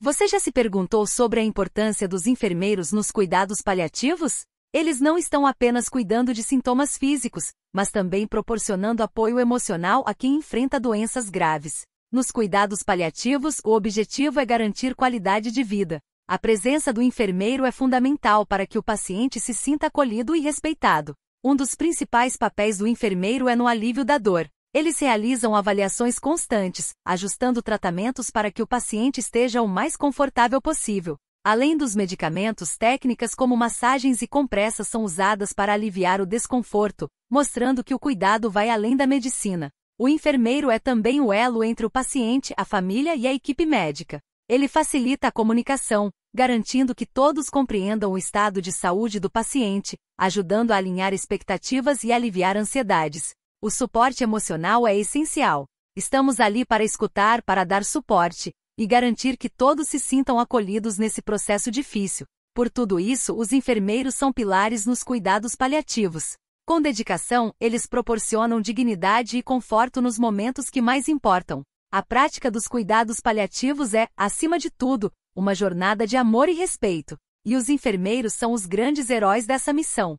Você já se perguntou sobre a importância dos enfermeiros nos cuidados paliativos? Eles não estão apenas cuidando de sintomas físicos, mas também proporcionando apoio emocional a quem enfrenta doenças graves. Nos cuidados paliativos, o objetivo é garantir qualidade de vida. A presença do enfermeiro é fundamental para que o paciente se sinta acolhido e respeitado. Um dos principais papéis do enfermeiro é no alívio da dor. Eles realizam avaliações constantes, ajustando tratamentos para que o paciente esteja o mais confortável possível. Além dos medicamentos, técnicas como massagens e compressas são usadas para aliviar o desconforto, mostrando que o cuidado vai além da medicina. O enfermeiro é também o elo entre o paciente, a família e a equipe médica. Ele facilita a comunicação, garantindo que todos compreendam o estado de saúde do paciente, ajudando a alinhar expectativas e aliviar ansiedades. O suporte emocional é essencial. Estamos ali para escutar, para dar suporte e garantir que todos se sintam acolhidos nesse processo difícil. Por tudo isso, os enfermeiros são pilares nos cuidados paliativos. Com dedicação, eles proporcionam dignidade e conforto nos momentos que mais importam. A prática dos cuidados paliativos é, acima de tudo, uma jornada de amor e respeito. E os enfermeiros são os grandes heróis dessa missão.